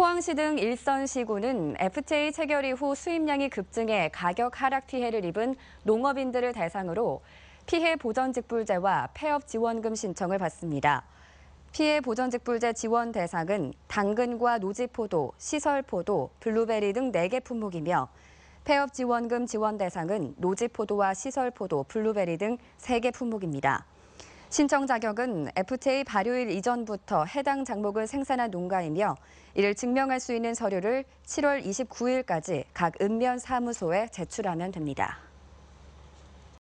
포항시 등 일선 시군은 FTA 체결 이후 수입량이 급증해 가격 하락 피해를 입은 농업인들을 대상으로 피해 보전직불제와 폐업 지원금 신청을 받습니다. 피해 보전직불제 지원 대상은 당근과 노지포도, 시설포도, 블루베리 등 4개 품목이며 폐업 지원금 지원 대상은 노지포도와 시설포도, 블루베리 등 3개 품목입니다. 신청 자격은 FTA 발효일 이전부터 해당 작목을 생산한 농가이며 이를 증명할 수 있는 서류를 7월 29일까지 각 읍면 사무소에 제출하면 됩니다.